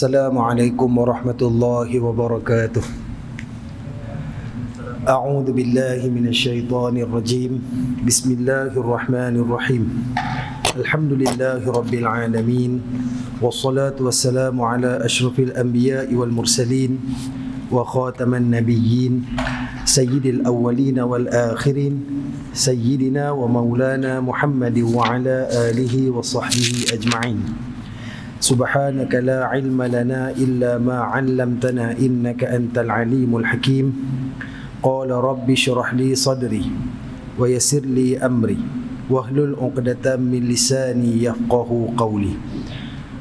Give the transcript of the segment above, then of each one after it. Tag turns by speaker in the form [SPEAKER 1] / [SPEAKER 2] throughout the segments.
[SPEAKER 1] السلام عليكم ورحمة الله وبركاته أعوذ بالله من الشيطان الرجيم بسم الله الرحمن الرحيم الحمد لله رب العالمين والصلاة والسلام على أشرف الأنبياء والمرسلين وخاتم النبيين سيد الأولين والآخرين سيدنا ومولانا محمد وعلى آله وصحبه أجمعين سبحانك لا علم لنا إلا ما علمتنا إنك أنت العليم الحكيم قال رب اشرح لي صدري ويسر لي أمري واهلل عقدة من لساني يفقه قولي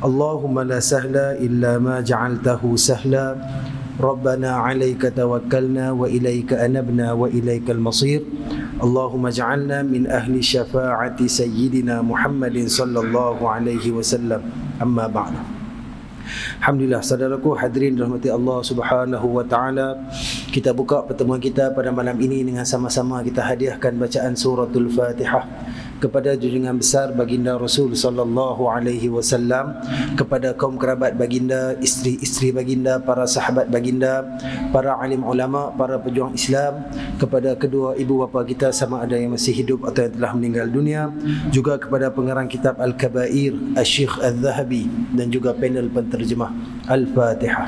[SPEAKER 1] اللهم لا سهل إلا ما جعلته سهلا ربنا عليك توكلنا وإليك أنبنا وإليك المصير اللهم اجعلنا من اهل شفاعه سيدنا محمد صلى الله عليه وسلم اما بعد Alhamdulillah saudaraku hadirin rahmati Allah Subhanahu wa taala kita buka pertemuan kita pada malam ini dengan sama-sama kita hadiahkan bacaan suratul Fatihah kepada junjungan besar baginda Rasul sallallahu alaihi wasallam kepada kaum kerabat baginda isteri-isteri baginda para sahabat baginda para alim ulama para pejuang Islam kepada kedua ibu bapa kita sama ada yang masih hidup atau yang telah meninggal dunia juga kepada pengarang kitab al-kabair al-syekh al-zahabi dan juga panel penterjemah al-fatihah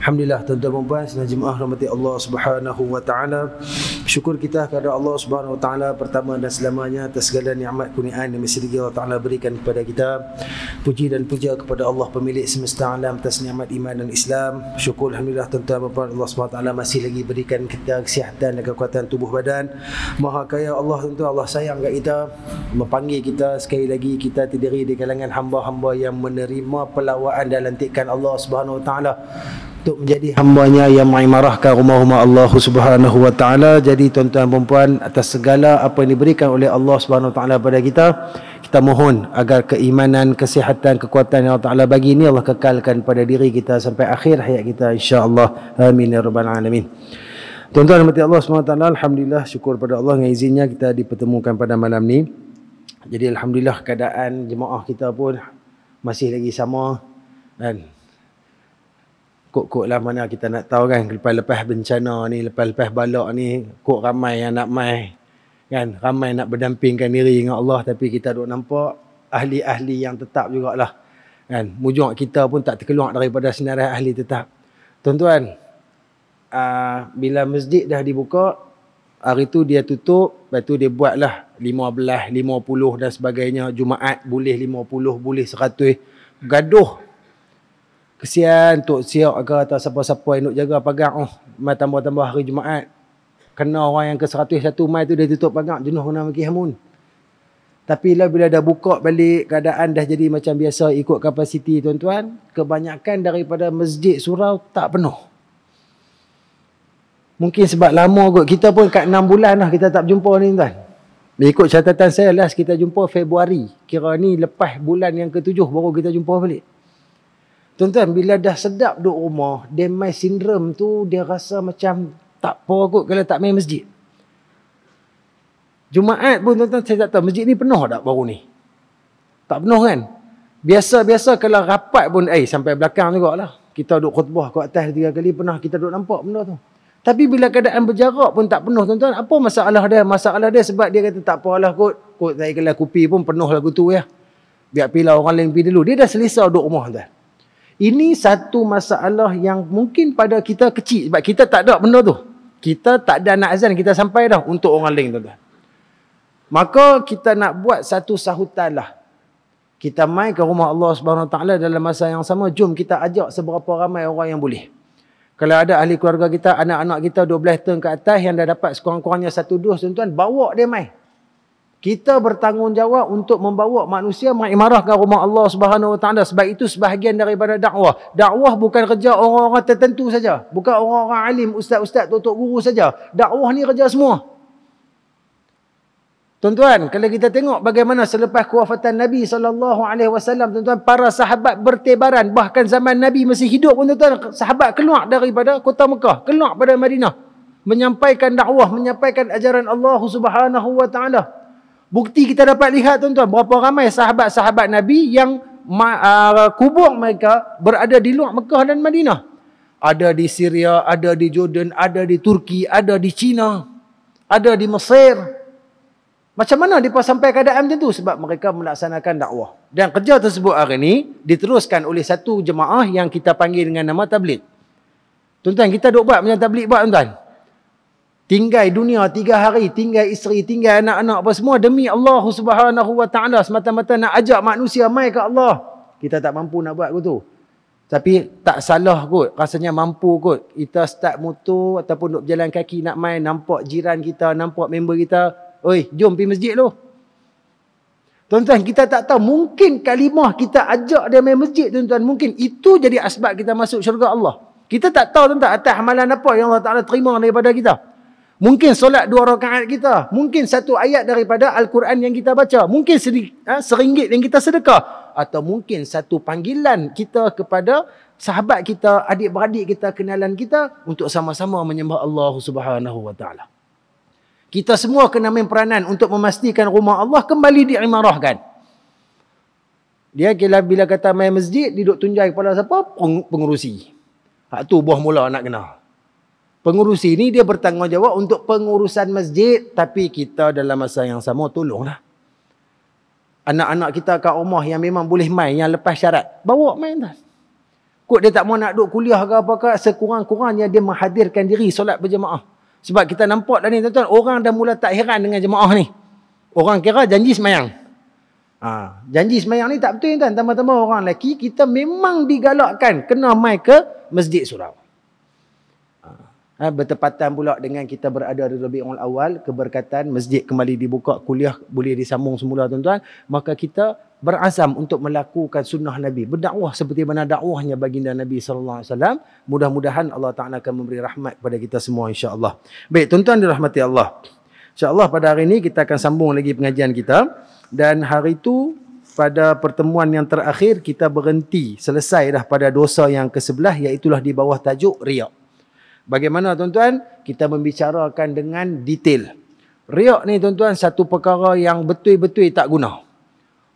[SPEAKER 1] Alhamdulillah tuan-tuan dan puan sidang jemaah rahmati Allah Subhanahu wa taala. Syukur kita kepada Allah Subhanahu wa taala pertama dan selamanya atas segala nikmat kurnian yang sedia Allah taala berikan kepada kita. Puji dan puja kepada Allah pemilik semesta alam atas nikmat iman dan Islam. Syukur alhamdulillah tuan-tuan dan puan Allah Subhanahu wa taala masih lagi berikan kita kesihatan dan kekuatan tubuh badan. Maha kaya Allah tuan-tuan Allah sayang kat kita, memanggil kita sekali lagi kita terdiri di kalangan hamba-hamba yang menerima pelawaan dan lantikan Allah Subhanahu wa taala untuk menjadi hambanya yang mengimarahkan rumah-rumah Allah subhanahu wa ta'ala jadi tuan-tuan dan puan atas segala apa yang diberikan oleh Allah subhanahu wa ta'ala kepada kita kita mohon agar keimanan, kesihatan, kekuatan yang Allah ta'ala bagi ini Allah kekalkan pada diri kita sampai akhir hayat kita insya Allah amin ya rabbal alamin tuan-tuan dan Allah subhanahu wa ta'ala Alhamdulillah syukur pada Allah dengan izinnya kita dipertemukan pada malam ni jadi Alhamdulillah keadaan jemaah kita pun masih lagi sama dan kok-kok lah mana kita nak tahu kan lepas-lepas bencana ni, lepas-lepas balak ni, kok ramai yang nak mai kan, ramai nak berdampingkan diri dengan Allah tapi kita duk nampak ahli-ahli yang tetap jugalah kan, mujur kita pun tak terkeluar daripada senarai ahli tetap tuan-tuan uh, bila masjid dah dibuka hari tu dia tutup, lepas tu dia buat buatlah 15, 50 dan sebagainya, Jumaat boleh 50 boleh 100, gaduh kesian tok siok ke atau siapa-siapa yang nak jaga pagar oh mai tambah-tambah hari jumaat kena orang yang ke 101 mai tu dia tutup pagar jenuh kena makin hamun tapi lah bila dah buka balik keadaan dah jadi macam biasa ikut kapasiti tuan-tuan kebanyakan daripada masjid surau tak penuh mungkin sebab lama kot kita pun kat 6 bulan lah kita tak jumpa ni tuan ikut catatan saya last kita jumpa Februari kira ni lepas bulan yang ketujuh baru kita jumpa balik Tuan-tuan, bila dah sedap duduk rumah, demai sindrom tu dia rasa macam tak apa kot kalau tak main masjid. Jumaat pun tuan-tuan, saya tak tahu masjid ni penuh tak baru ni? Tak penuh kan? Biasa-biasa kalau rapat pun, eh sampai belakang juga lah. Kita duduk khutbah ke atas tiga kali, pernah kita duduk nampak benda tu. Tapi bila keadaan berjarak pun tak penuh tuan-tuan, apa masalah dia? Masalah dia sebab dia kata tak apa lah kot. Kot saya kalau kupi pun penuh lagu tu ya. Biar pilih orang lain pergi dulu. Dia dah selesa duduk rumah tuan-tuan. Ini satu masalah yang mungkin pada kita kecil sebab kita tak ada benda tu. Kita tak ada nak azan, kita sampai dah untuk orang lain tuan-tuan. Maka kita nak buat satu sahutan lah. Kita mai ke rumah Allah Subhanahu Wa Taala dalam masa yang sama, jom kita ajak seberapa ramai orang yang boleh. Kalau ada ahli keluarga kita, anak-anak kita 12 tahun ke atas yang dah dapat sekurang-kurangnya satu dos tuan-tuan, bawa dia mai kita bertanggungjawab untuk membawa manusia mengimarahkan rumah Allah Subhanahu Wa sebab itu sebahagian daripada dakwah. Dakwah bukan kerja orang-orang tertentu saja, bukan orang-orang alim, ustaz-ustaz, tutup tok guru saja. Dakwah ni kerja semua. Tuan-tuan, kalau kita tengok bagaimana selepas kewafatan Nabi sallallahu alaihi wasallam, tuan-tuan, para sahabat bertebaran bahkan zaman Nabi masih hidup pun tuan-tuan, sahabat keluar daripada kota Mekah, keluar pada Madinah menyampaikan dakwah, menyampaikan ajaran Allah Subhanahu wa Bukti kita dapat lihat tuan-tuan berapa ramai sahabat-sahabat Nabi yang uh, kubur mereka berada di luar Mekah dan Madinah. Ada di Syria, ada di Jordan, ada di Turki, ada di China, ada di Mesir. Macam mana mereka sampai keadaan macam tu? Sebab mereka melaksanakan dakwah. Dan kerja tersebut hari ini diteruskan oleh satu jemaah yang kita panggil dengan nama tablik. Tuan-tuan, kita duk buat macam tablik buat tuan-tuan tinggal dunia tiga hari, tinggal isteri, tinggal anak-anak apa semua demi Allah Subhanahu Wa Taala semata-mata nak ajak manusia mai ke Allah. Kita tak mampu nak buat gitu. Tapi tak salah kot, rasanya mampu kot. Kita start motor ataupun duk jalan kaki nak mai nampak jiran kita, nampak member kita, oi, jom pergi masjid tu. Tuan-tuan, kita tak tahu mungkin kalimah kita ajak dia main masjid tuan-tuan. Mungkin itu jadi asbab kita masuk syurga Allah. Kita tak tahu tuan-tuan atas amalan apa yang Allah Ta'ala terima daripada Kita. Mungkin solat dua rakaat kita. Mungkin satu ayat daripada Al-Quran yang kita baca. Mungkin seri, ha, seringgit yang kita sedekah. Atau mungkin satu panggilan kita kepada sahabat kita, adik-beradik kita, kenalan kita untuk sama-sama menyembah Allah Subhanahu SWT. Kita semua kena main peranan untuk memastikan rumah Allah kembali diimarahkan. Dia kira bila kata main masjid, duduk tunjai kepada siapa? Pengurusi. Tu, buah mula nak kenal pengurusi ini dia bertanggungjawab untuk pengurusan masjid tapi kita dalam masa yang sama tolonglah anak-anak kita kat rumah yang memang boleh main yang lepas syarat bawa main dah kok dia tak mau nak duduk kuliah ke apa ke sekurang-kurangnya dia menghadirkan diri solat berjemaah sebab kita nampak dah ni tuan-tuan orang dah mula tak heran dengan jemaah ni orang kira janji semayang ha. janji semayang ni tak betul tuan tambah-tambah orang lelaki kita memang digalakkan kena main ke masjid surau Ha, bertepatan pula dengan kita berada di lebih awal keberkatan masjid kembali dibuka kuliah boleh disambung semula tuan-tuan maka kita berazam untuk melakukan sunnah Nabi berdakwah seperti mana dakwahnya baginda Nabi sallallahu alaihi wasallam mudah-mudahan Allah Taala akan memberi rahmat kepada kita semua insya-Allah baik tuan-tuan dirahmati Allah insya-Allah pada hari ini kita akan sambung lagi pengajian kita dan hari itu pada pertemuan yang terakhir kita berhenti selesai dah pada dosa yang ke-11 iaitu di bawah tajuk riak Bagaimana tuan-tuan? Kita membicarakan dengan detail. Riak ni tuan-tuan satu perkara yang betul-betul tak guna.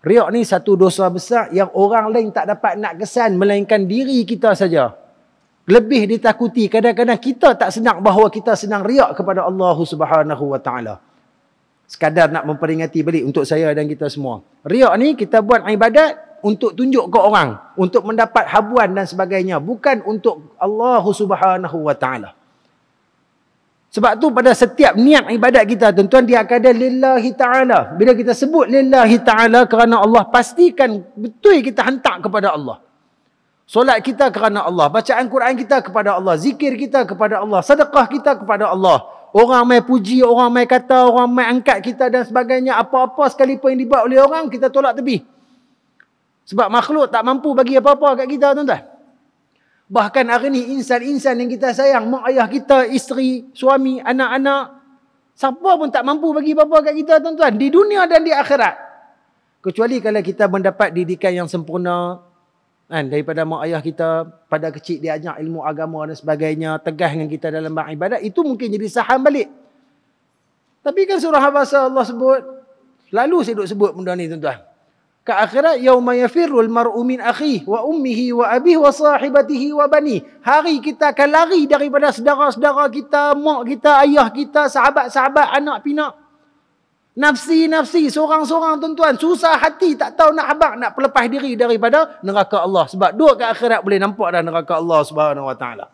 [SPEAKER 1] Riak ni satu dosa besar yang orang lain tak dapat nak kesan melainkan diri kita saja. Lebih ditakuti kadang-kadang kita tak senang bahawa kita senang riak kepada Allah Subhanahu Wa Taala. Sekadar nak memperingati balik untuk saya dan kita semua. Riak ni kita buat ibadat, untuk tunjuk ke orang untuk mendapat habuan dan sebagainya bukan untuk Allah Subhanahu wa taala sebab tu pada setiap niat ibadat kita tuan-tuan dia akan ada lillahi taala bila kita sebut lillahi taala kerana Allah pastikan betul kita hantar kepada Allah solat kita kerana Allah bacaan Quran kita kepada Allah zikir kita kepada Allah sedekah kita kepada Allah Orang mai puji, orang mai kata, orang mai angkat kita dan sebagainya. Apa-apa sekalipun yang dibuat oleh orang, kita tolak tepi. Sebab makhluk tak mampu bagi apa-apa kat kita tuan-tuan. Bahkan hari ni insan-insan yang kita sayang, mak ayah kita, isteri, suami, anak-anak, siapa pun tak mampu bagi apa-apa kat kita tuan-tuan di dunia dan di akhirat. Kecuali kalau kita mendapat didikan yang sempurna kan daripada mak ayah kita pada kecil diajak ilmu agama dan sebagainya, tegah dengan kita dalam beribadat, itu mungkin jadi saham balik. Tapi kan surah bahasa Allah sebut, lalu saya duk sebut benda ni tuan-tuan ke akhirat yauma yafirru almar'u min akhihi wa ummihi wa abihi wa sahibatihi wa bani hari kita akan lari daripada saudara-saudara kita mak kita ayah kita sahabat-sahabat anak pinak nafsi-nafsi seorang-seorang tuan-tuan susah hati tak tahu nak habaq nak pelepas diri daripada neraka Allah sebab dua ke akhirat boleh nampak dah neraka Allah Subhanahu wa taala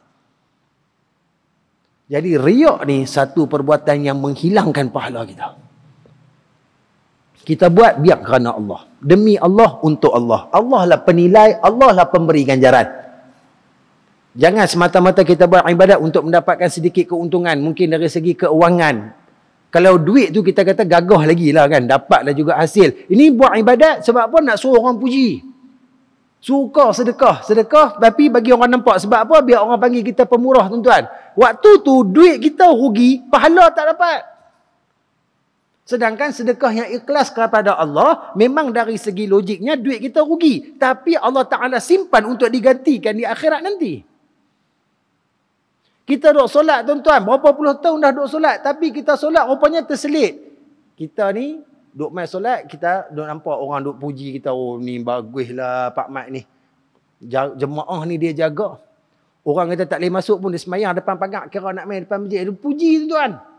[SPEAKER 1] jadi riak ni satu perbuatan yang menghilangkan pahala kita. Kita buat biar kerana Allah. Demi Allah, untuk Allah. Allah lah penilai, Allah lah pemberi ganjaran. Jangan semata-mata kita buat ibadat untuk mendapatkan sedikit keuntungan. Mungkin dari segi keuangan. Kalau duit tu kita kata gagah lagi lah kan. Dapatlah juga hasil. Ini buat ibadat sebab apa? Nak suruh orang puji. Suka sedekah. Sedekah tapi bagi orang nampak. Sebab apa? Biar orang panggil kita pemurah tuan-tuan. Waktu tu duit kita rugi. Pahala tak dapat. Sedangkan sedekah yang ikhlas kepada Allah memang dari segi logiknya duit kita rugi. Tapi Allah Ta'ala simpan untuk digantikan di akhirat nanti. Kita duduk solat tuan-tuan. Berapa puluh tahun dah duduk solat. Tapi kita solat rupanya terselit. Kita ni duduk main solat. Kita duduk nampak orang duduk puji kita. Oh ni bagus lah Pak Mat ni. Jemaah ni dia jaga. Orang kita tak boleh masuk pun dia semayang depan pagar. Kira nak main depan masjid. Dia puji tuan-tuan.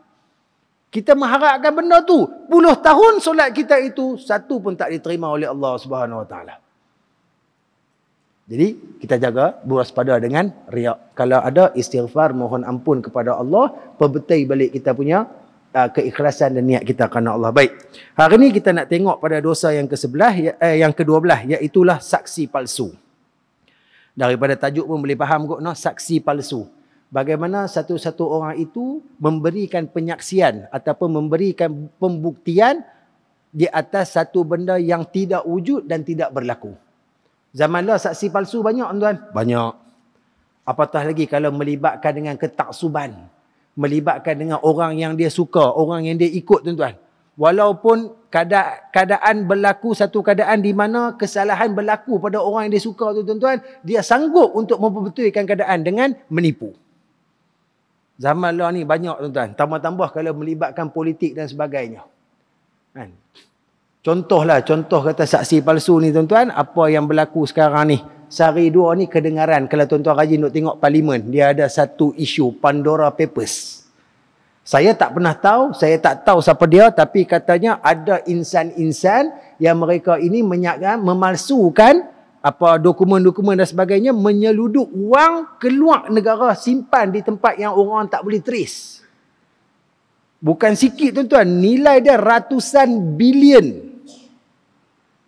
[SPEAKER 1] Kita mengharapkan benda tu. Puluh tahun solat kita itu, satu pun tak diterima oleh Allah Subhanahu Wa Taala. Jadi, kita jaga berwaspada dengan riak. Kalau ada istighfar, mohon ampun kepada Allah, perbetai balik kita punya uh, keikhlasan dan niat kita kerana Allah. Baik. Hari ini kita nak tengok pada dosa yang ke-11, ya, eh, yang ke-12, iaitulah saksi palsu. Daripada tajuk pun boleh faham kok, no? Saksi palsu bagaimana satu-satu orang itu memberikan penyaksian ataupun memberikan pembuktian di atas satu benda yang tidak wujud dan tidak berlaku. Zaman lah saksi palsu banyak tuan. Banyak. Apatah lagi kalau melibatkan dengan ketaksuban. Melibatkan dengan orang yang dia suka, orang yang dia ikut tuan-tuan. Walaupun keadaan berlaku satu keadaan di mana kesalahan berlaku pada orang yang dia suka tuan-tuan, dia sanggup untuk membetulkan keadaan dengan menipu. Zaman lah ni banyak tuan-tuan. Tambah-tambah kalau melibatkan politik dan sebagainya. Kan? Contohlah, contoh kata saksi palsu ni tuan-tuan. Apa yang berlaku sekarang ni. Sehari dua ni kedengaran. Kalau tuan-tuan rajin nak tengok parlimen. Dia ada satu isu Pandora Papers. Saya tak pernah tahu, saya tak tahu siapa dia tapi katanya ada insan-insan yang mereka ini menyiapkan memalsukan apa dokumen-dokumen dan sebagainya menyeludup wang keluar negara simpan di tempat yang orang tak boleh trace. Bukan sikit tuan-tuan, nilai dia ratusan bilion.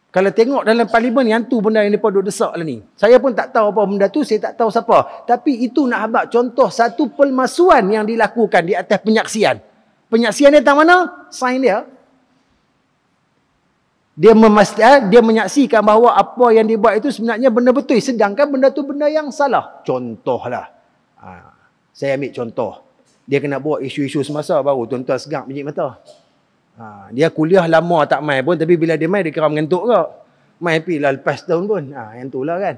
[SPEAKER 1] Kalau tengok dalam parlimen yang tu benda yang depa duk desak lah ni. Saya pun tak tahu apa benda tu, saya tak tahu siapa. Tapi itu nak habaq contoh satu pelmasuan yang dilakukan di atas penyaksian. Penyaksian dia tak mana? Sign dia dia memastikan eh, dia menyaksikan bahawa apa yang dia buat itu sebenarnya benda betul sedangkan benda tu benda yang salah contohlah ha, saya ambil contoh dia kena buat isu-isu semasa baru tuan-tuan segak biji mata ha, dia kuliah lama tak mai pun tapi bila dia mai dia kira mengantuk ke mai pi lah lepas tahun pun ha, yang tu lah kan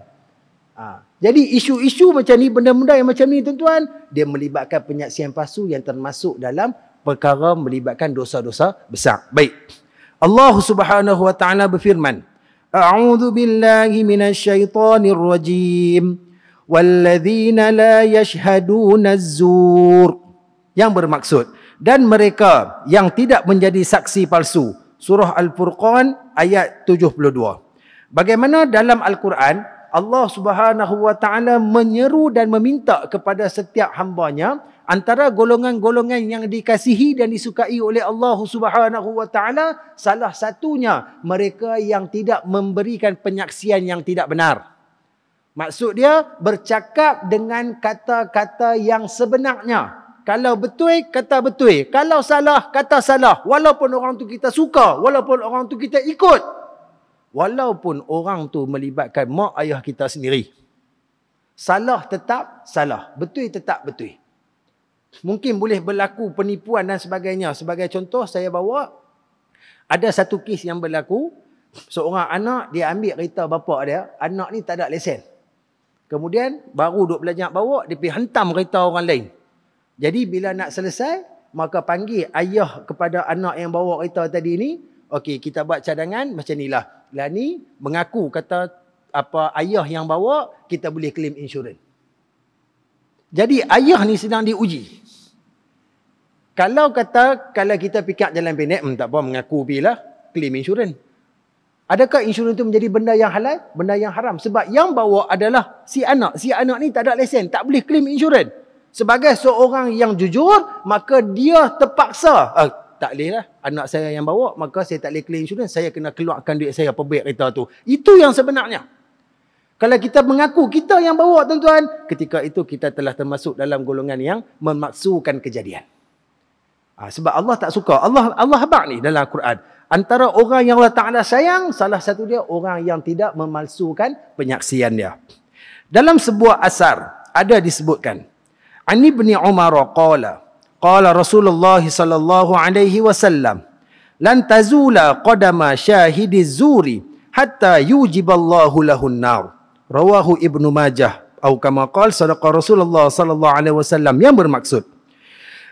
[SPEAKER 1] ha, jadi isu-isu macam ni benda-benda yang macam ni tuan-tuan dia melibatkan penyaksian palsu yang termasuk dalam perkara melibatkan dosa-dosa besar baik Allah Subhanahu wa taala berfirman A'udzu billahi minasyaitonir rajim walladzina la yashhaduna az-zur yang bermaksud dan mereka yang tidak menjadi saksi palsu surah al-furqan ayat 72 bagaimana dalam al-Quran Allah Subhanahu Wa Taala menyeru dan meminta kepada setiap hambanya antara golongan-golongan yang dikasihi dan disukai oleh Allah Subhanahu Wa Taala salah satunya mereka yang tidak memberikan penyaksian yang tidak benar. Maksud dia bercakap dengan kata-kata yang sebenarnya. Kalau betul, kata betul. Kalau salah, kata salah. Walaupun orang tu kita suka, walaupun orang tu kita ikut, walaupun orang tu melibatkan mak ayah kita sendiri. Salah tetap salah, betul tetap betul. Mungkin boleh berlaku penipuan dan sebagainya. Sebagai contoh saya bawa ada satu kes yang berlaku seorang anak dia ambil kereta bapa dia, anak ni tak ada lesen. Kemudian baru duk belajar bawa dia pergi hentam kereta orang lain. Jadi bila nak selesai maka panggil ayah kepada anak yang bawa kereta tadi ni, okey kita buat cadangan macam inilah lah ni mengaku kata apa ayah yang bawa kita boleh claim insurans. Jadi ayah ni sedang diuji. Kalau kata kalau kita pikat jalan pendek, hmm, tak apa mengaku bilah claim insurans. Adakah insurans itu menjadi benda yang halal, benda yang haram? Sebab yang bawa adalah si anak. Si anak ni tak ada lesen, tak boleh claim insurans. Sebagai seorang yang jujur, maka dia terpaksa. Uh, tak boleh lah. Anak saya yang bawa, maka saya tak boleh claim insurans. Saya kena keluarkan duit saya pembayar kereta tu. Itu yang sebenarnya. Kalau kita mengaku kita yang bawa tuan-tuan, ketika itu kita telah termasuk dalam golongan yang memaksukan kejadian. Ha, sebab Allah tak suka. Allah Allah habaq ni dalam Al-Quran. Antara orang yang Allah Ta'ala sayang, salah satu dia orang yang tidak memalsukan penyaksian dia. Dalam sebuah asar, ada disebutkan. Ani bin Umar qala. Qala Rasulullah sallallahu alaihi wasallam lan tazula qadama syahidi zuri hatta yujib yujiballahu lahun nar. Rawahu Ibnu Majah atau kama qal sadaqa Rasulullah sallallahu alaihi wasallam yang bermaksud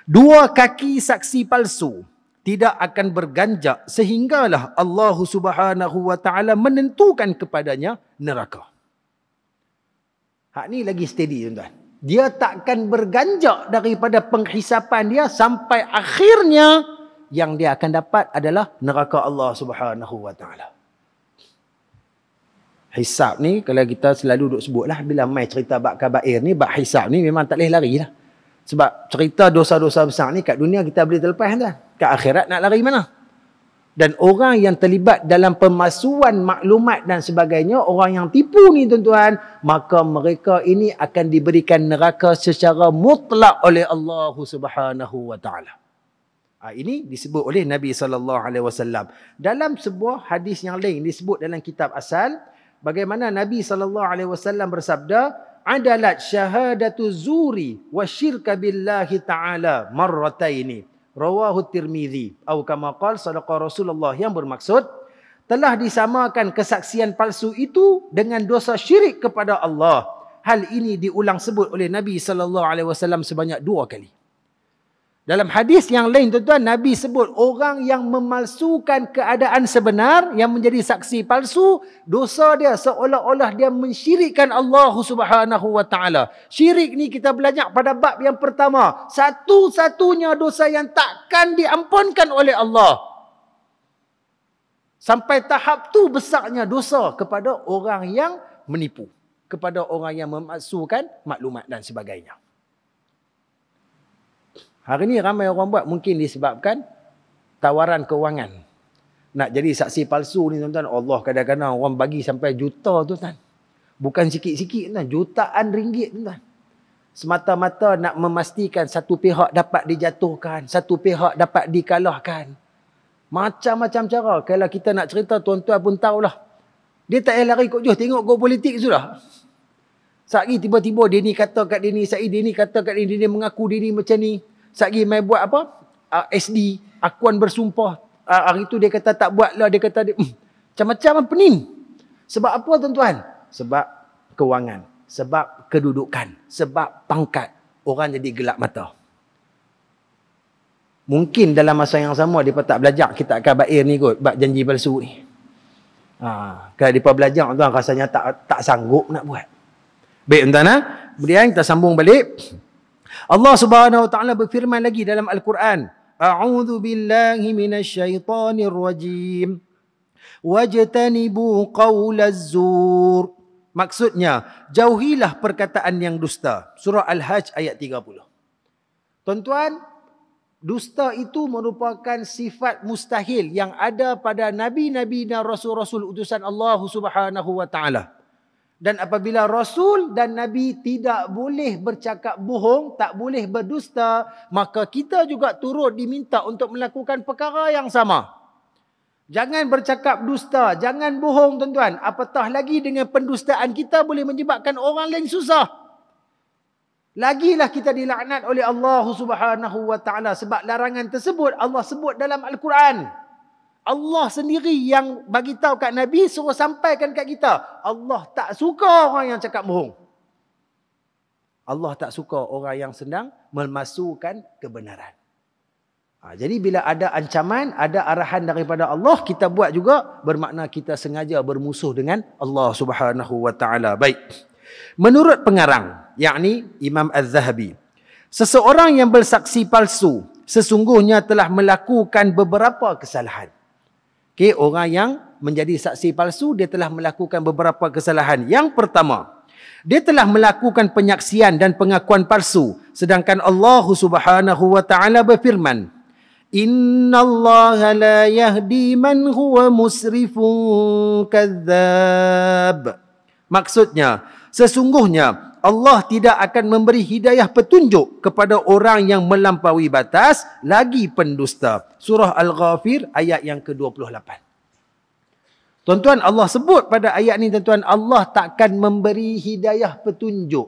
[SPEAKER 1] dua kaki saksi palsu tidak akan berganjak sehinggalah Allah Subhanahu wa taala menentukan kepadanya neraka. Hak ni lagi steady tuan-tuan dia takkan berganjak daripada penghisapan dia sampai akhirnya yang dia akan dapat adalah neraka Allah Subhanahu wa taala. Hisab ni kalau kita selalu duk sebutlah bila mai cerita bab kabair ni bab hisab ni memang tak boleh lari lah. Sebab cerita dosa-dosa besar ni kat dunia kita boleh terlepas dah. Kat akhirat nak lari mana? dan orang yang terlibat dalam pemasuan maklumat dan sebagainya orang yang tipu ni tuan-tuan maka mereka ini akan diberikan neraka secara mutlak oleh Allah Subhanahu wa taala ha, ini disebut oleh Nabi sallallahu alaihi wasallam dalam sebuah hadis yang lain disebut dalam kitab asal bagaimana Nabi sallallahu alaihi wasallam bersabda adalat syahadatu zuri wa syirka billahi taala marrataini Rawahu Tirmizi atau kama qala sadaqa Rasulullah yang bermaksud telah disamakan kesaksian palsu itu dengan dosa syirik kepada Allah. Hal ini diulang sebut oleh Nabi sallallahu alaihi wasallam sebanyak dua kali. Dalam hadis yang lain tuan-tuan Nabi sebut orang yang memalsukan keadaan sebenar yang menjadi saksi palsu dosa dia seolah-olah dia mensyirikkan Allah Subhanahu wa taala. Syirik ni kita belajar pada bab yang pertama. Satu-satunya dosa yang takkan diampunkan oleh Allah. Sampai tahap tu besarnya dosa kepada orang yang menipu, kepada orang yang memalsukan maklumat dan sebagainya. Hari ini ramai orang buat mungkin disebabkan tawaran kewangan. Nak jadi saksi palsu ni tuan-tuan. Allah kadang-kadang orang bagi sampai juta tuan-tuan. Bukan sikit-sikit tuan Jutaan ringgit tuan-tuan. Semata-mata nak memastikan satu pihak dapat dijatuhkan. Satu pihak dapat dikalahkan. Macam-macam cara. Kalau kita nak cerita tuan-tuan pun tahulah. Dia tak payah lari kot juh. Tengok go politik sudah. Sehari tiba-tiba dia ni kata kat dia ni. Sehari dia ni kata kat dia ni. Dia mengaku dia ni macam ni. Satgi mai buat apa? Uh, ah, SD. Akuan bersumpah. Uh, hari tu dia kata tak buat lah. Dia kata dia, hmm, macam-macam pening. Sebab apa tuan-tuan? Sebab kewangan. Sebab kedudukan. Sebab pangkat. Orang jadi gelap mata. Mungkin dalam masa yang sama Mereka tak belajar Kita akan bair ni kot Bak janji palsu ni ha, Kalau mereka belajar tuan, Rasanya tak tak sanggup nak buat Baik tuan-tuan Kemudian ha? kita sambung balik Allah Subhanahu wa taala berfirman lagi dalam al-Quran a'udzu billahi minasyaitonir rajim wajtanibu qaulaz zur maksudnya jauhilah perkataan yang dusta surah al-hajj ayat 30 tuan-tuan Dusta itu merupakan sifat mustahil yang ada pada nabi-nabi dan rasul-rasul utusan Allah Subhanahu wa taala. Dan apabila Rasul dan Nabi tidak boleh bercakap bohong, tak boleh berdusta, maka kita juga turut diminta untuk melakukan perkara yang sama. Jangan bercakap dusta, jangan bohong tuan-tuan. Apatah lagi dengan pendustaan kita boleh menyebabkan orang lain susah. Lagilah kita dilaknat oleh Allah Subhanahu wa taala sebab larangan tersebut Allah sebut dalam al-Quran. Allah sendiri yang bagi tahu kat Nabi suruh sampaikan kat kita. Allah tak suka orang yang cakap bohong. Allah tak suka orang yang senang memasukkan kebenaran. Ha, jadi bila ada ancaman, ada arahan daripada Allah, kita buat juga bermakna kita sengaja bermusuh dengan Allah Subhanahu wa taala. Baik. Menurut pengarang, yakni Imam Az-Zahabi, seseorang yang bersaksi palsu sesungguhnya telah melakukan beberapa kesalahan. Okay, orang yang menjadi saksi palsu, dia telah melakukan beberapa kesalahan. Yang pertama, dia telah melakukan penyaksian dan pengakuan palsu. Sedangkan Allah subhanahu wa ta'ala berfirman, Inna Allah la yahdi man huwa musrifun kazzab. Maksudnya, sesungguhnya Allah tidak akan memberi hidayah petunjuk kepada orang yang melampaui batas lagi pendusta. Surah Al-Ghafir ayat yang ke-28. Tuan-tuan Allah sebut pada ayat ni tuan-tuan Allah takkan memberi hidayah petunjuk.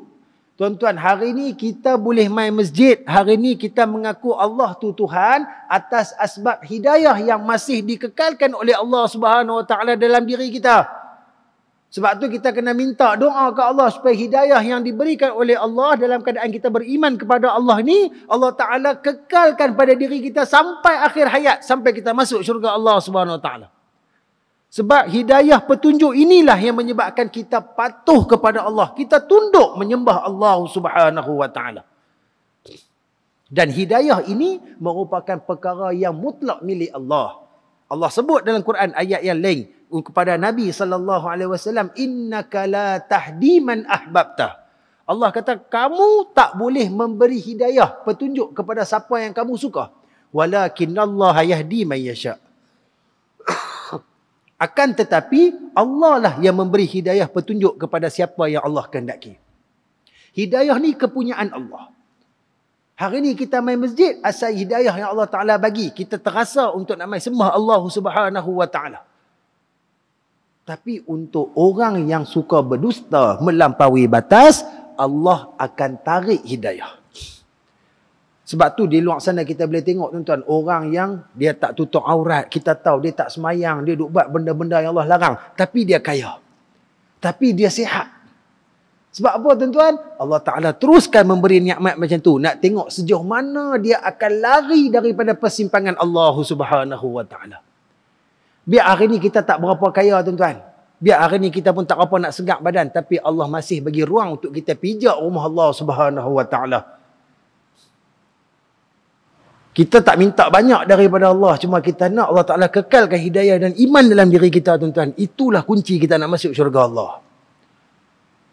[SPEAKER 1] Tuan-tuan hari ini kita boleh main masjid, hari ini kita mengaku Allah tu Tuhan atas asbab hidayah yang masih dikekalkan oleh Allah Subhanahu Wa Taala dalam diri kita. Sebab tu kita kena minta doa ke Allah supaya hidayah yang diberikan oleh Allah dalam keadaan kita beriman kepada Allah ni Allah Taala kekalkan pada diri kita sampai akhir hayat sampai kita masuk syurga Allah Subhanahu Wa Taala. Sebab hidayah petunjuk inilah yang menyebabkan kita patuh kepada Allah. Kita tunduk menyembah Allah Subhanahu Wa Taala. Dan hidayah ini merupakan perkara yang mutlak milik Allah. Allah sebut dalam Quran ayat yang lain kepada Nabi sallallahu alaihi wasallam innaka la tahdiman ahbabta. Allah kata kamu tak boleh memberi hidayah petunjuk kepada siapa yang kamu suka. Walakin Allah yahdi man yasha. Akan tetapi Allah lah yang memberi hidayah petunjuk kepada siapa yang Allah kehendaki. Hidayah ni kepunyaan Allah. Hari ini kita main masjid asal hidayah yang Allah Taala bagi. Kita terasa untuk nak main sembah Allah Subhanahu Wa Taala. Tapi untuk orang yang suka berdusta melampaui batas, Allah akan tarik hidayah. Sebab tu di luar sana kita boleh tengok tuan-tuan, orang yang dia tak tutup aurat, kita tahu dia tak semayang, dia duk buat benda-benda yang Allah larang. Tapi dia kaya. Tapi dia sihat. Sebab apa tuan-tuan? Allah Ta'ala teruskan memberi nikmat macam tu. Nak tengok sejauh mana dia akan lari daripada persimpangan Allah Subhanahu Wa Ta'ala. Biar hari ni kita tak berapa kaya tuan-tuan. Biar hari ni kita pun tak apa nak segak badan. Tapi Allah masih bagi ruang untuk kita pijak rumah Allah subhanahu wa ta'ala. Kita tak minta banyak daripada Allah. Cuma kita nak Allah Ta'ala kekalkan hidayah dan iman dalam diri kita tuan-tuan. Itulah kunci kita nak masuk syurga Allah.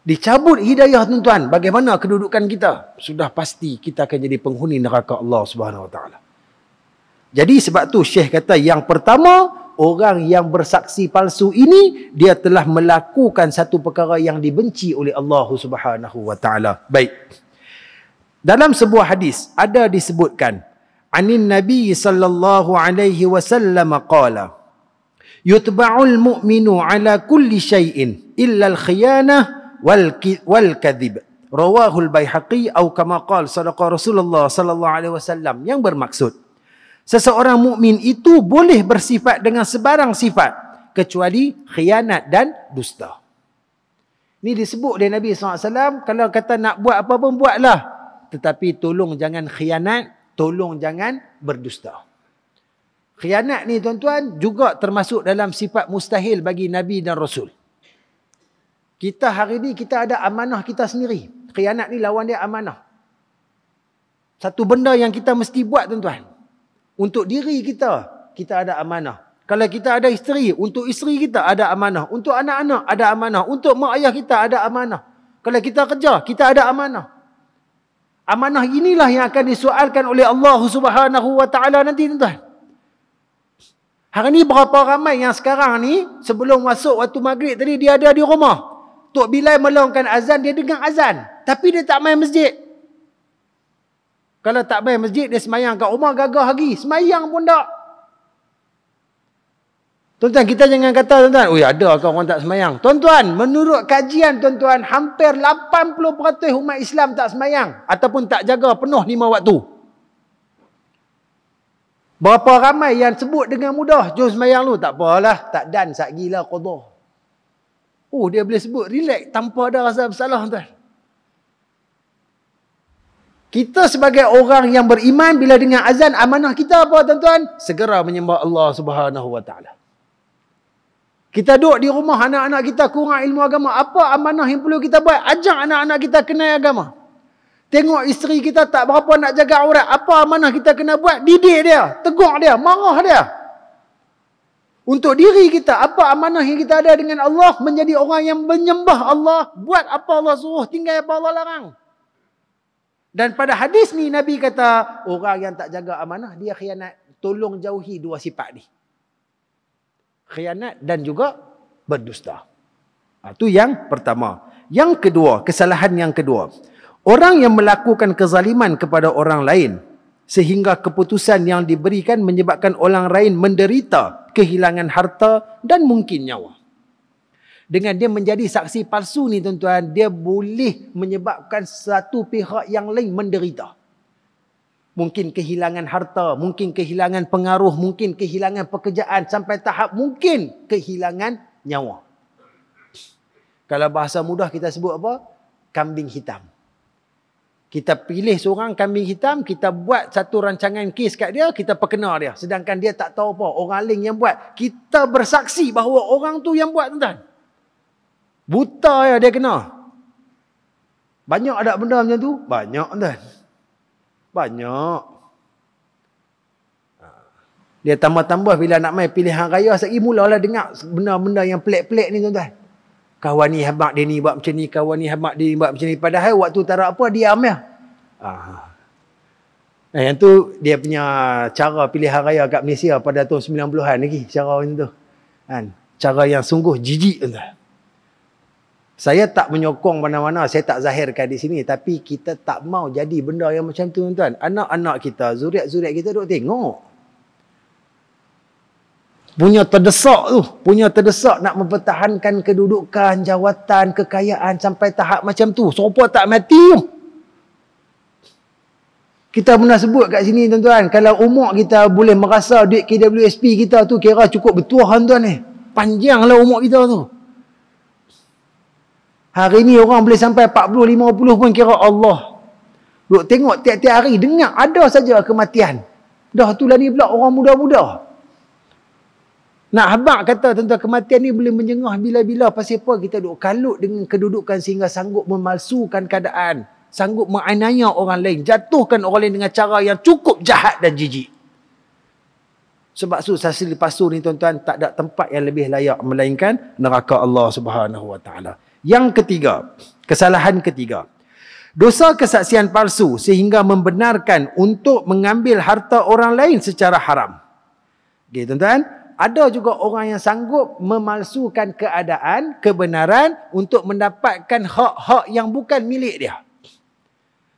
[SPEAKER 1] Dicabut hidayah tuan-tuan. Bagaimana kedudukan kita? Sudah pasti kita akan jadi penghuni neraka Allah Subhanahu Wa Taala. Jadi sebab tu Syekh kata yang pertama orang yang bersaksi palsu ini dia telah melakukan satu perkara yang dibenci oleh Allah Subhanahu wa taala. Baik. Dalam sebuah hadis ada disebutkan Anin Nabi sallallahu alaihi wasallam qala Yutba'ul mu'minu ala kulli Shayin illa al-khiyanah wal kadhib. Rawahul Baihaqi atau kama qala sadaqa Rasulullah sallallahu alaihi wasallam yang bermaksud Seseorang mukmin itu boleh bersifat dengan sebarang sifat kecuali khianat dan dusta. Ini disebut oleh Nabi SAW, kalau kata nak buat apa pun buatlah. Tetapi tolong jangan khianat, tolong jangan berdusta. Khianat ni tuan-tuan juga termasuk dalam sifat mustahil bagi Nabi dan Rasul. Kita hari ni kita ada amanah kita sendiri. Khianat ni lawan dia amanah. Satu benda yang kita mesti buat tuan-tuan. Untuk diri kita, kita ada amanah. Kalau kita ada isteri, untuk isteri kita ada amanah. Untuk anak-anak ada amanah. Untuk mak ayah kita ada amanah. Kalau kita kerja, kita ada amanah. Amanah inilah yang akan disoalkan oleh Allah Subhanahu wa taala nanti tuan. Hari ni berapa ramai yang sekarang ni sebelum masuk waktu maghrib tadi dia ada di rumah. Tok Bilal melongkan azan dia dengar azan tapi dia tak main masjid. Kalau tak bayar masjid, dia semayang kat rumah gagah lagi. Semayang pun tak. Tuan-tuan, kita jangan kata, tuan-tuan, oh ada ke orang tak semayang. Tuan-tuan, menurut kajian tuan-tuan, hampir 80% umat Islam tak semayang. Ataupun tak jaga penuh lima waktu. Berapa ramai yang sebut dengan mudah, jom semayang lu Tak apalah, tak dan, sak gila, kodoh. Oh, dia boleh sebut, relax, tanpa ada rasa bersalah, tuan-tuan. Kita sebagai orang yang beriman bila dengar azan amanah kita apa tuan-tuan? Segera menyembah Allah Subhanahu Wa Taala. Kita duduk di rumah anak-anak kita kurang ilmu agama. Apa amanah yang perlu kita buat? Ajak anak-anak kita kenal agama. Tengok isteri kita tak berapa nak jaga aurat. Apa amanah kita kena buat? Didik dia, tegur dia, marah dia. Untuk diri kita, apa amanah yang kita ada dengan Allah? Menjadi orang yang menyembah Allah. Buat apa Allah suruh, tinggal apa Allah larang. Dan pada hadis ni Nabi kata, orang yang tak jaga amanah, dia khianat. Tolong jauhi dua sifat ni. Khianat dan juga berdusta. Itu ha, yang pertama. Yang kedua, kesalahan yang kedua. Orang yang melakukan kezaliman kepada orang lain sehingga keputusan yang diberikan menyebabkan orang lain menderita kehilangan harta dan mungkin nyawa dengan dia menjadi saksi palsu ni tuan-tuan dia boleh menyebabkan satu pihak yang lain menderita mungkin kehilangan harta mungkin kehilangan pengaruh mungkin kehilangan pekerjaan sampai tahap mungkin kehilangan nyawa kalau bahasa mudah kita sebut apa kambing hitam kita pilih seorang kambing hitam, kita buat satu rancangan kes kat dia, kita perkena dia. Sedangkan dia tak tahu apa. Orang lain yang buat. Kita bersaksi bahawa orang tu yang buat tuan-tuan. Buta ya dia kena. Banyak ada benda macam tu? Banyak tuan. Banyak. Ha. Dia tambah-tambah bila nak main pilihan raya sekali mulalah dengar benda-benda yang pelik-pelik ni tuan-tuan. Kawan ni habak dia ni buat macam ni, kawan ni habak dia ni buat macam ni. Padahal waktu tarak apa diam ya. Ha. Ah. Eh, nah, yang tu dia punya cara pilihan raya kat Malaysia pada tahun 90-an lagi cara macam tu. Kan? Cara yang sungguh jijik tuan-tuan. Saya tak menyokong mana-mana, saya tak zahirkan di sini. Tapi kita tak mau jadi benda yang macam tu, tuan-tuan. Anak-anak kita, zuriat-zuriat kita duk tengok. Punya terdesak tu. Punya terdesak nak mempertahankan kedudukan, jawatan, kekayaan sampai tahap macam tu. Sopo tak mati tu. Kita pernah sebut kat sini, tuan-tuan. Kalau umur kita boleh merasa duit KWSP kita tu kira cukup bertuah, tuan-tuan ni. Eh. Panjanglah umur kita tu. Hari ni orang boleh sampai 40, 50 pun kira Allah. Duk tengok tiap-tiap hari, dengar ada saja kematian. Dah tu lah ni pula orang muda-muda. Nak habak kata tentang kematian ni boleh menjengah bila-bila. Pasal apa kita duk kalut dengan kedudukan sehingga sanggup memalsukan keadaan. Sanggup menganiaya orang lain. Jatuhkan orang lain dengan cara yang cukup jahat dan jijik. Sebab tu sasili pasu ni tuan-tuan tak ada tempat yang lebih layak melainkan neraka Allah Subhanahu Wa Taala. Yang ketiga, kesalahan ketiga. Dosa kesaksian palsu sehingga membenarkan untuk mengambil harta orang lain secara haram. Okey, tuan-tuan, ada juga orang yang sanggup memalsukan keadaan kebenaran untuk mendapatkan hak-hak yang bukan milik dia.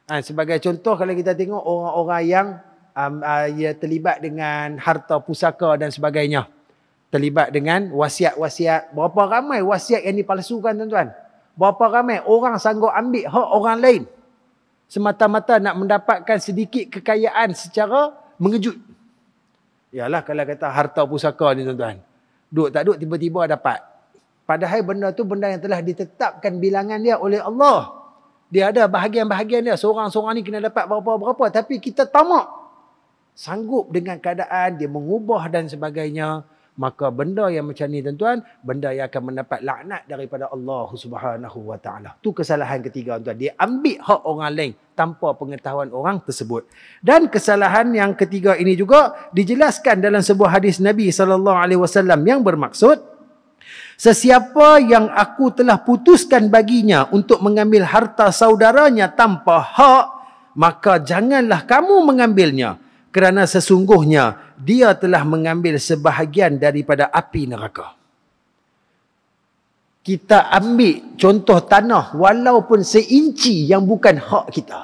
[SPEAKER 1] Ha, sebagai contoh kalau kita tengok orang-orang yang um, uh, ia terlibat dengan harta pusaka dan sebagainya terlibat dengan wasiat-wasiat. Berapa ramai wasiat yang dipalsukan tuan-tuan? Berapa ramai orang sanggup ambil hak orang lain? Semata-mata nak mendapatkan sedikit kekayaan secara mengejut. Yalah kalau kata harta pusaka ni tuan-tuan. Duduk tak duduk tiba-tiba dapat. Padahal benda tu benda yang telah ditetapkan bilangan dia oleh Allah. Dia ada bahagian-bahagian dia. Seorang-seorang ni kena dapat berapa-berapa. Tapi kita tamak. Sanggup dengan keadaan. Dia mengubah dan sebagainya maka benda yang macam ni tuan-tuan benda yang akan mendapat laknat daripada Allah Subhanahu wa taala tu kesalahan ketiga tuan dia ambil hak orang lain tanpa pengetahuan orang tersebut dan kesalahan yang ketiga ini juga dijelaskan dalam sebuah hadis Nabi sallallahu alaihi wasallam yang bermaksud sesiapa yang aku telah putuskan baginya untuk mengambil harta saudaranya tanpa hak maka janganlah kamu mengambilnya kerana sesungguhnya dia telah mengambil sebahagian daripada api neraka. Kita ambil contoh tanah walaupun seinci yang bukan hak kita.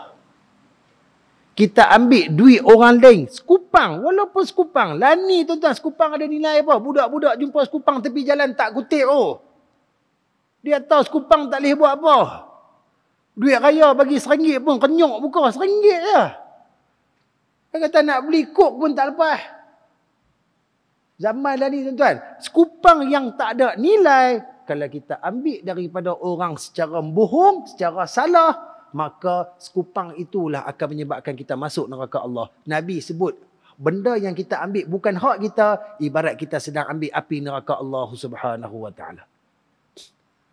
[SPEAKER 1] Kita ambil duit orang lain, sekupang, walaupun sekupang. Lani tuan-tuan, sekupang ada nilai apa? Budak-budak jumpa sekupang tepi jalan tak kutip oh. Dia tahu sekupang tak boleh buat apa. Duit raya bagi seringgit pun kenyok buka seringgit je. Dia kata nak beli kok pun tak lepas zaman dah ni tuan-tuan. Sekupang yang tak ada nilai, kalau kita ambil daripada orang secara bohong, secara salah, maka sekupang itulah akan menyebabkan kita masuk neraka Allah. Nabi sebut, benda yang kita ambil bukan hak kita, ibarat kita sedang ambil api neraka Allah subhanahu wa ta'ala.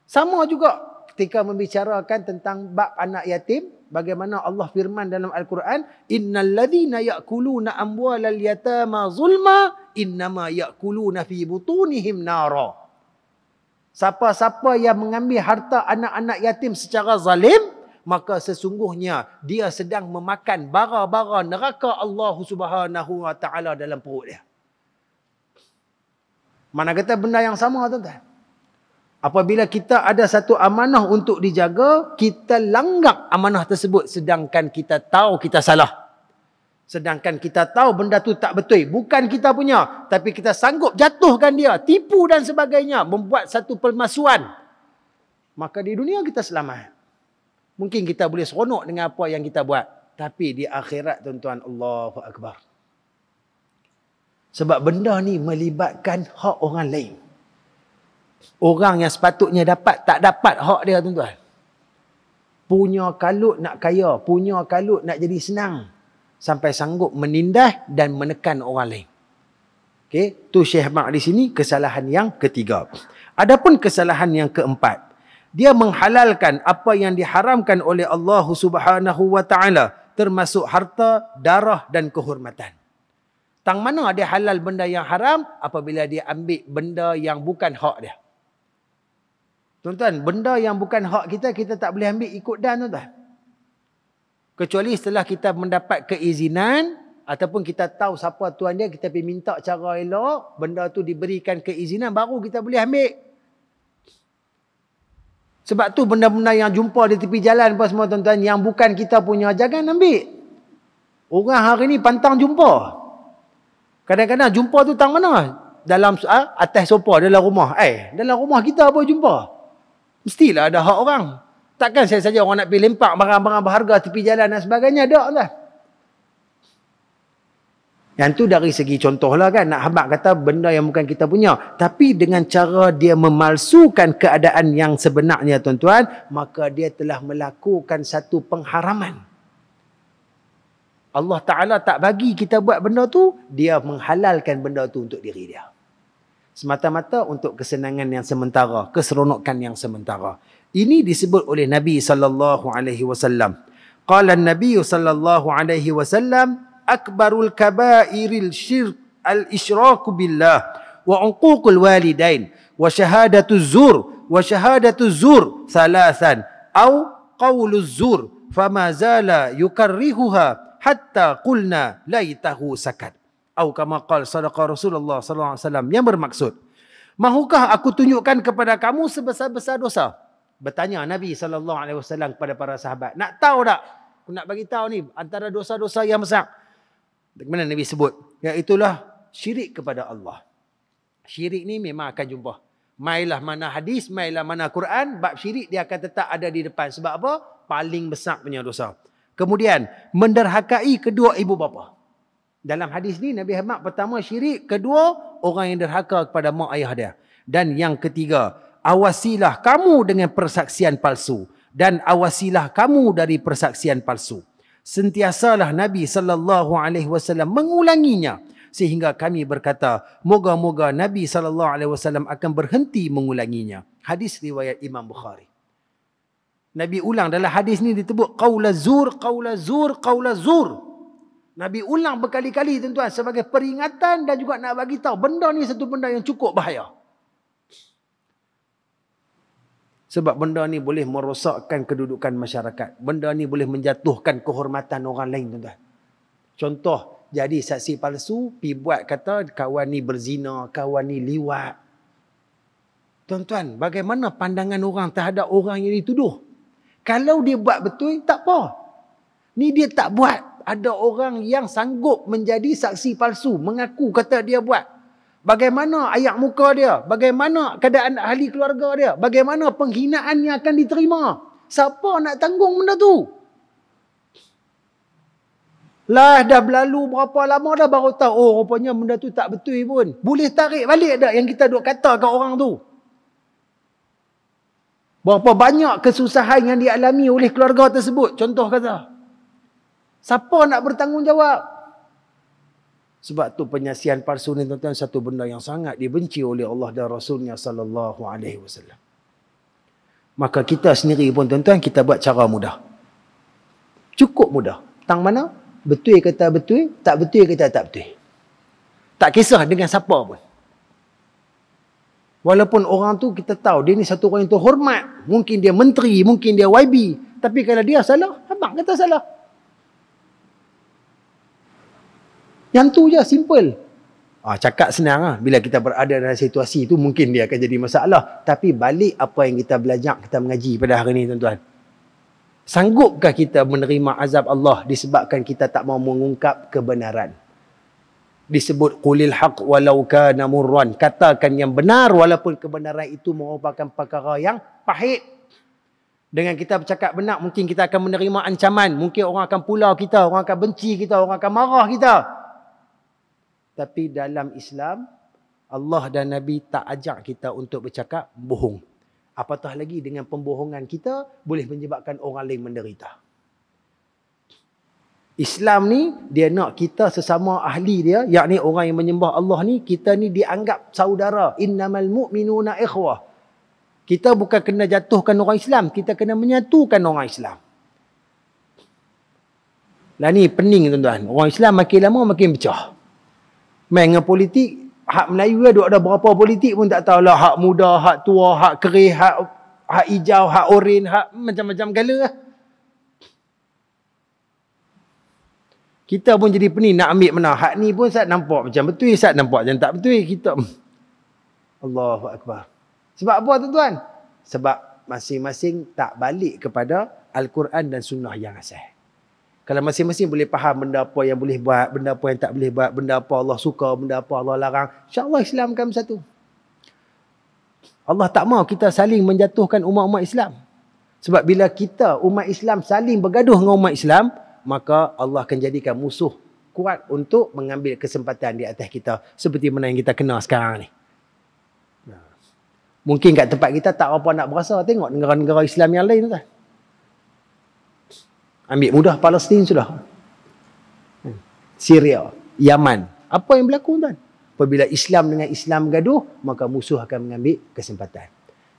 [SPEAKER 1] Sama juga ketika membicarakan tentang bab anak yatim, bagaimana Allah firman dalam Al-Quran, innal ladhina ya'kuluna amwalal yatama zulma, innama yakuluna fi butunihim nara siapa-siapa yang mengambil harta anak-anak yatim secara zalim maka sesungguhnya dia sedang memakan bara-bara neraka Allah Subhanahu wa taala dalam perut dia mana kata benda yang sama tuan-tuan Apabila kita ada satu amanah untuk dijaga, kita langgar amanah tersebut sedangkan kita tahu kita salah. Sedangkan kita tahu benda tu tak betul. Bukan kita punya. Tapi kita sanggup jatuhkan dia. Tipu dan sebagainya. Membuat satu permasuan. Maka di dunia kita selamat. Mungkin kita boleh seronok dengan apa yang kita buat. Tapi di akhirat tuan-tuan Allahu Akbar. Sebab benda ni melibatkan hak orang lain. Orang yang sepatutnya dapat tak dapat hak dia tuan-tuan. Punya kalut nak kaya. Punya kalut nak jadi senang sampai sanggup menindas dan menekan orang lain. Okey, tu Syekh Mak di sini kesalahan yang ketiga. Adapun kesalahan yang keempat, dia menghalalkan apa yang diharamkan oleh Allah Subhanahu wa taala termasuk harta, darah dan kehormatan. Tang mana ada halal benda yang haram apabila dia ambil benda yang bukan hak dia. Tuan-tuan, benda yang bukan hak kita, kita tak boleh ambil ikut dan tuan-tuan. Kecuali setelah kita mendapat keizinan ataupun kita tahu siapa tuan dia, kita pergi minta cara elok, benda tu diberikan keizinan, baru kita boleh ambil. Sebab tu benda-benda yang jumpa di tepi jalan apa semua tuan-tuan yang bukan kita punya jangan ambil. Orang hari ni pantang jumpa. Kadang-kadang jumpa tu tang mana? Dalam ah, atas sofa dalam rumah. Eh, dalam rumah kita apa jumpa? Mestilah ada hak orang. Takkan saya saja orang nak pergi lempak barang-barang berharga tepi jalan dan sebagainya. Tak lah. Yang tu dari segi contoh lah kan. Nak habak kata benda yang bukan kita punya. Tapi dengan cara dia memalsukan keadaan yang sebenarnya tuan-tuan. Maka dia telah melakukan satu pengharaman. Allah Ta'ala tak bagi kita buat benda tu. Dia menghalalkan benda tu untuk diri dia. Semata-mata untuk kesenangan yang sementara. Keseronokan yang sementara. Ini disebut oleh Nabi sallallahu alaihi wasallam. Qala an-nabiy sallallahu alaihi wasallam akbarul kaba'iril syirk al-isyraku billah wa unququl walidain wa syahadatuz zur wa syahadatuz zur salasan aw qauluz zur fama zala yukarrihuha hatta qulna laitahu sakat atau kama qal sadaqa Rasulullah sallallahu alaihi wasallam yang bermaksud mahukah aku tunjukkan kepada kamu sebesar-besar dosa bertanya Nabi sallallahu alaihi wasallam kepada para sahabat. Nak tahu tak? Aku nak bagi tahu ni antara dosa-dosa yang besar. Bagaimana Nabi sebut? Iaitu lah syirik kepada Allah. Syirik ni memang akan jumpa. Mailah mana hadis, mailah mana Quran, bab syirik dia akan tetap ada di depan. Sebab apa? Paling besar punya dosa. Kemudian, menderhakai kedua ibu bapa. Dalam hadis ni Nabi Ahmad pertama syirik, kedua orang yang derhaka kepada mak ayah dia. Dan yang ketiga, awasilah kamu dengan persaksian palsu dan awasilah kamu dari persaksian palsu. Sentiasalah Nabi sallallahu alaihi wasallam mengulanginya sehingga kami berkata, moga-moga Nabi sallallahu alaihi wasallam akan berhenti mengulanginya. Hadis riwayat Imam Bukhari. Nabi ulang dalam hadis ini disebut qaula zur qaula zur qaula zur. Nabi ulang berkali-kali tuan-tuan sebagai peringatan dan juga nak bagi tahu benda ni satu benda yang cukup bahaya. Sebab benda ni boleh merosakkan kedudukan masyarakat. Benda ni boleh menjatuhkan kehormatan orang lain tuan-tuan. Contoh, jadi saksi palsu, pi buat kata kawan ni berzina, kawan ni liwat. Tuan-tuan, bagaimana pandangan orang terhadap orang yang dituduh? Kalau dia buat betul, tak apa. Ni dia tak buat. Ada orang yang sanggup menjadi saksi palsu, mengaku kata dia buat. Bagaimana ayat muka dia? Bagaimana keadaan ahli keluarga dia? Bagaimana penghinaan yang akan diterima? Siapa nak tanggung benda tu? Lah dah berlalu berapa lama dah baru tahu oh rupanya benda tu tak betul pun. Boleh tarik balik dah yang kita duk kata kat orang tu. Berapa banyak kesusahan yang dialami oleh keluarga tersebut contoh kata. Siapa nak bertanggungjawab? Sebab tu penyaksian palsu ni tuan-tuan satu benda yang sangat dibenci oleh Allah dan Rasulnya sallallahu alaihi wasallam. Maka kita sendiri pun tuan-tuan kita buat cara mudah. Cukup mudah. Tang mana? Betul kata betul, tak betul kata tak betul. Tak kisah dengan siapa pun. Walaupun orang tu kita tahu dia ni satu orang yang terhormat. Mungkin dia menteri, mungkin dia YB. Tapi kalau dia salah, abang kata salah. Yang tu je simple. ha, cakap senang lah. Bila kita berada dalam situasi tu mungkin dia akan jadi masalah. Tapi balik apa yang kita belajar kita mengaji pada hari ni tuan-tuan. Sanggupkah kita menerima azab Allah disebabkan kita tak mau mengungkap kebenaran? Disebut qulil haq walau kana murran. Katakan yang benar walaupun kebenaran itu merupakan perkara yang pahit. Dengan kita bercakap benar mungkin kita akan menerima ancaman, mungkin orang akan pulau kita, orang akan benci kita, orang akan marah kita. Tapi dalam Islam, Allah dan Nabi tak ajak kita untuk bercakap bohong. Apatah lagi dengan pembohongan kita boleh menyebabkan orang lain menderita. Islam ni dia nak kita sesama ahli dia, yakni orang yang menyembah Allah ni, kita ni dianggap saudara. Innamal mu'minuna ikhwah. Kita bukan kena jatuhkan orang Islam, kita kena menyatukan orang Islam. Lah ni pening tuan-tuan. Orang Islam makin lama makin pecah. Main dengan politik, hak Melayu ada, lah, ada berapa politik pun tak tahulah. Hak muda, hak tua, hak kerih, hak, hak hijau, hak orin, hak macam-macam gala lah. Kita pun jadi pening nak ambil mana. Hak ni pun saat nampak macam betul, saat nampak macam tak betul. Kita... Allah Akbar. Sebab apa tu tuan Sebab masing-masing tak balik kepada Al-Quran dan Sunnah yang asal. Kalau masing-masing boleh faham benda apa yang boleh buat, benda apa yang tak boleh buat, benda apa Allah suka, benda apa Allah larang, insya-Allah Islam akan bersatu. Allah tak mau kita saling menjatuhkan umat-umat Islam. Sebab bila kita umat Islam saling bergaduh dengan umat Islam, maka Allah akan jadikan musuh kuat untuk mengambil kesempatan di atas kita seperti mana yang kita kenal sekarang ni. Mungkin kat tempat kita tak apa nak berasa tengok negara-negara Islam yang lain tu. Lah. Ambil mudah Palestin sudah. Hmm. Syria, Yaman. Apa yang berlaku tuan? Apabila Islam dengan Islam gaduh, maka musuh akan mengambil kesempatan.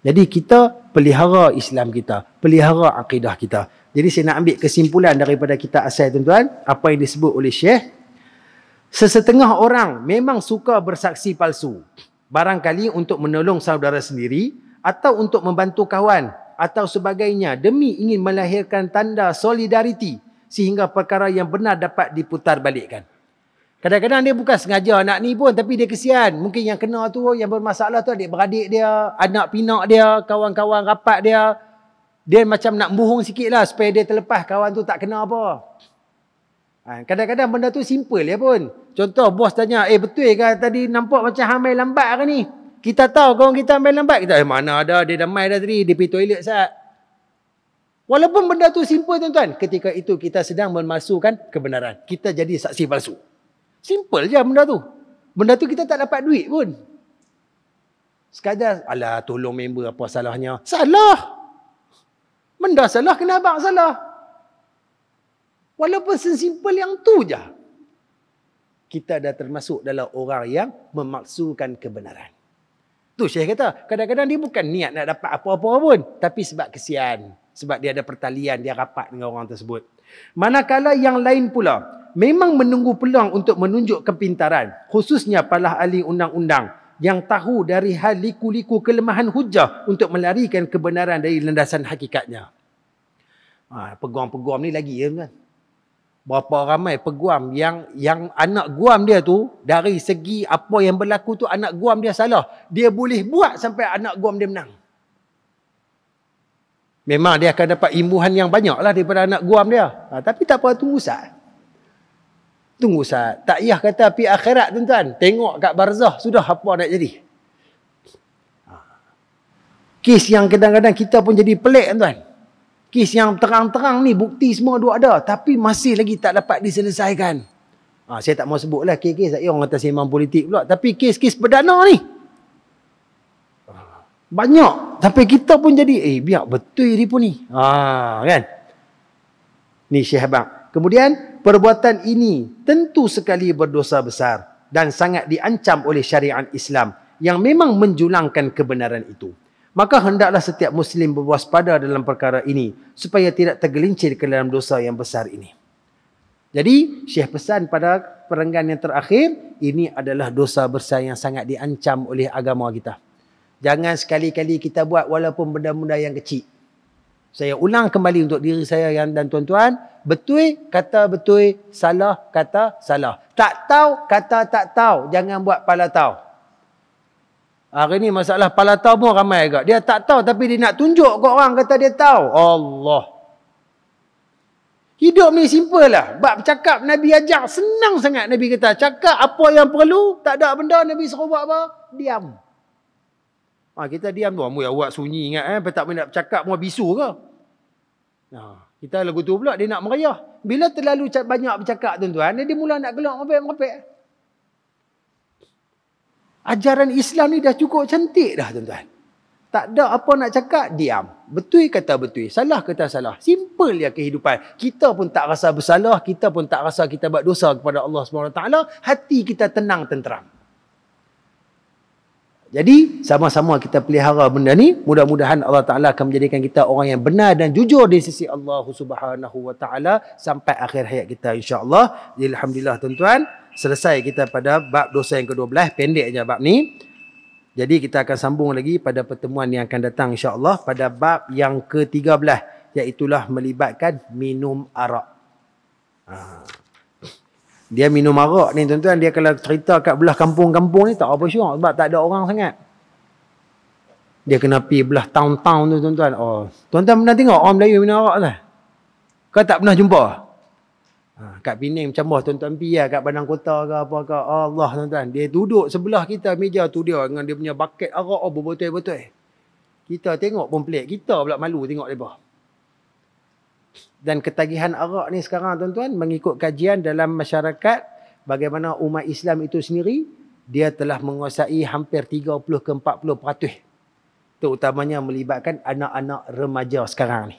[SPEAKER 1] Jadi kita pelihara Islam kita, pelihara akidah kita. Jadi saya nak ambil kesimpulan daripada kita asal tuan-tuan, apa yang disebut oleh Syekh. Sesetengah orang memang suka bersaksi palsu. Barangkali untuk menolong saudara sendiri atau untuk membantu kawan atau sebagainya demi ingin melahirkan tanda solidariti sehingga perkara yang benar dapat diputar balikkan. Kadang-kadang dia bukan sengaja anak ni pun tapi dia kesian. Mungkin yang kena tu oh, yang bermasalah tu adik beradik dia, anak pinak dia, kawan-kawan rapat dia. Dia macam nak bohong sikit lah supaya dia terlepas kawan tu tak kena apa. Ha, kadang-kadang benda tu simple ya pun. Contoh bos tanya, eh betul kan tadi nampak macam hamil lambat hari ni? kita tahu kawan kita ambil lambat kita eh, mana ada dia dah main dah tadi dia pergi toilet sat walaupun benda tu simple tuan-tuan ketika itu kita sedang memasukkan kebenaran kita jadi saksi palsu simple je benda tu benda tu kita tak dapat duit pun sekadar alah tolong member apa salahnya salah benda salah kena abang salah walaupun sesimpel yang tu je kita dah termasuk dalam orang yang memaksukan kebenaran Tu Syekh kata, kadang-kadang dia bukan niat nak dapat apa-apa pun. Tapi sebab kesian. Sebab dia ada pertalian, dia rapat dengan orang tersebut. Manakala yang lain pula, memang menunggu peluang untuk menunjuk kepintaran. Khususnya palah ahli undang-undang yang tahu dari hal liku-liku kelemahan hujah untuk melarikan kebenaran dari landasan hakikatnya. Ha, peguam-peguam ni lagi ya kan berapa ramai peguam yang yang anak guam dia tu dari segi apa yang berlaku tu anak guam dia salah dia boleh buat sampai anak guam dia menang memang dia akan dapat imbuhan yang banyak lah daripada anak guam dia ha, tapi tak apa tunggu saat tunggu saat tak yah kata api akhirat tuan-tuan tengok kat barzah sudah apa nak jadi ha. kes yang kadang-kadang kita pun jadi pelik tuan-tuan Kes yang terang-terang ni bukti semua dua ada tapi masih lagi tak dapat diselesaikan. Ha, saya tak mau sebutlah kes-kes saya orang atas sembang politik pula tapi kes-kes perdana ni. Ha, banyak tapi kita pun jadi eh biar betul dia pun ni. Ha kan? Ni Syekh Abang. Kemudian perbuatan ini tentu sekali berdosa besar dan sangat diancam oleh syariat Islam yang memang menjulangkan kebenaran itu. Maka hendaklah setiap Muslim berwaspada dalam perkara ini supaya tidak tergelincir ke dalam dosa yang besar ini. Jadi Syekh pesan pada perenggan yang terakhir ini adalah dosa besar yang sangat diancam oleh agama kita. Jangan sekali-kali kita buat walaupun benda-benda yang kecil. Saya ulang kembali untuk diri saya yang dan tuan-tuan, betul kata betul, salah kata salah. Tak tahu kata tak tahu, jangan buat pala tahu. Hari ni masalah palatau pun ramai agak. Dia tak tahu tapi dia nak tunjuk ke orang kata dia tahu. Allah. Hidup ni simple lah. Bab cakap Nabi ajar senang sangat Nabi kata. Cakap apa yang perlu, tak ada benda Nabi suruh buat apa? Diam. Ha, kita diam tu. Amu yang awak sunyi ingat eh. Tak boleh nak cakap pun bisu ke? Ha, kita lagu tu pula dia nak meriah. Bila terlalu banyak bercakap tuan-tuan, dia mula nak gelap merepek-merepek. Merepek. Ajaran Islam ni dah cukup cantik dah tuan-tuan. Tak ada apa nak cakap, diam. Betul kata betul, salah kata salah. Simple ya kehidupan. Kita pun tak rasa bersalah, kita pun tak rasa kita buat dosa kepada Allah SWT. Hati kita tenang, tenteram. Jadi sama-sama kita pelihara benda ni mudah-mudahan Allah Taala akan menjadikan kita orang yang benar dan jujur di sisi Allah Subhanahu Wa Taala sampai akhir hayat kita insya-Allah. Alhamdulillah tuan-tuan selesai kita pada bab dosa yang ke-12 pendeknya bab ni jadi kita akan sambung lagi pada pertemuan yang akan datang insya-Allah pada bab yang ke-13 iaitu lah melibatkan minum arak. Ha. Dia minum arak ni tuan-tuan dia kalau cerita kat belah kampung-kampung ni tak apa syok sebab tak ada orang sangat. Dia kena pergi belah town-town tu tuan-tuan. Oh, tuan-tuan pernah tengok orang Melayu minum arak tak? Kau tak pernah jumpa? Ha, kat Pening macam bah tuan-tuan pergi lah kat Bandang Kota ke apa ke. Allah tuan-tuan. Dia duduk sebelah kita meja tu dia dengan dia punya bucket arak oh, betul betul Kita tengok pun pelik. Kita pula malu tengok dia bah. Dan ketagihan arak ni sekarang tuan-tuan mengikut kajian dalam masyarakat bagaimana umat Islam itu sendiri dia telah menguasai hampir 30 ke 40 peratus. Terutamanya melibatkan anak-anak remaja sekarang ni.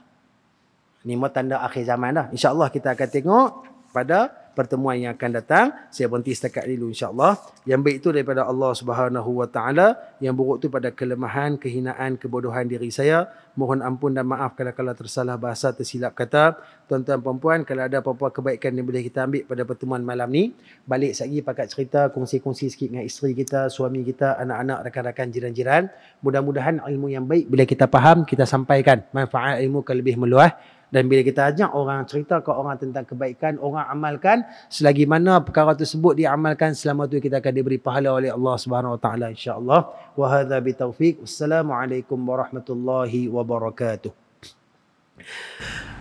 [SPEAKER 1] Ini mah tanda akhir zaman dah. InsyaAllah kita akan tengok pada pertemuan yang akan datang. Saya berhenti setakat dulu insyaAllah. Yang baik itu daripada Allah Subhanahu Wa Taala. Yang buruk itu pada kelemahan, kehinaan, kebodohan diri saya. Mohon ampun dan maaf kalau kalau tersalah bahasa, tersilap kata. Tuan-tuan perempuan, kalau ada apa-apa kebaikan yang boleh kita ambil pada pertemuan malam ni. Balik lagi pakat cerita, kongsi-kongsi sikit dengan isteri kita, suami kita, anak-anak, rakan-rakan, jiran-jiran. Mudah-mudahan ilmu yang baik bila kita faham, kita sampaikan. Manfaat ilmu akan lebih meluah. Dan bila kita ajak orang cerita ke orang tentang kebaikan, orang amalkan selagi mana perkara tersebut diamalkan selama itu kita akan diberi pahala oleh Allah Subhanahu Wa Taala insya-Allah. Wa hadza bi taufiq. Wassalamualaikum warahmatullahi wabarakatuh.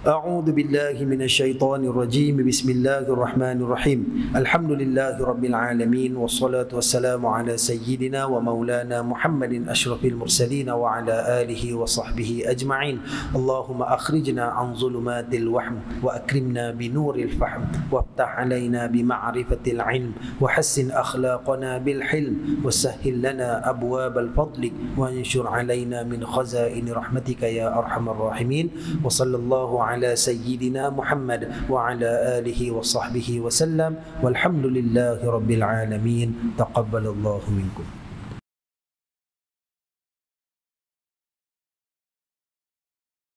[SPEAKER 1] أعوذ بالله من الشيطان الرجيم بسم الله الرحمن الرحيم الحمد لله رب العالمين والصلاة والسلام على سيدنا ومولانا محمد أشرف المرسلين وعلى آله وصحبه أجمعين اللهم أخرجنا عن ظلمات الوحم وأكرمنا بنور الفحم وافتح علينا بمعرفة العلم وحسن أخلاقنا بالحلم وسهل لنا أبواب الفضل وانشر علينا من خزائن رحمتك يا أرحم الراحمين وصلى الله على وعلى سيدنا محمد وعلى آله وصحبه وسلم والحمد لله رب العالمين تقبل الله منكم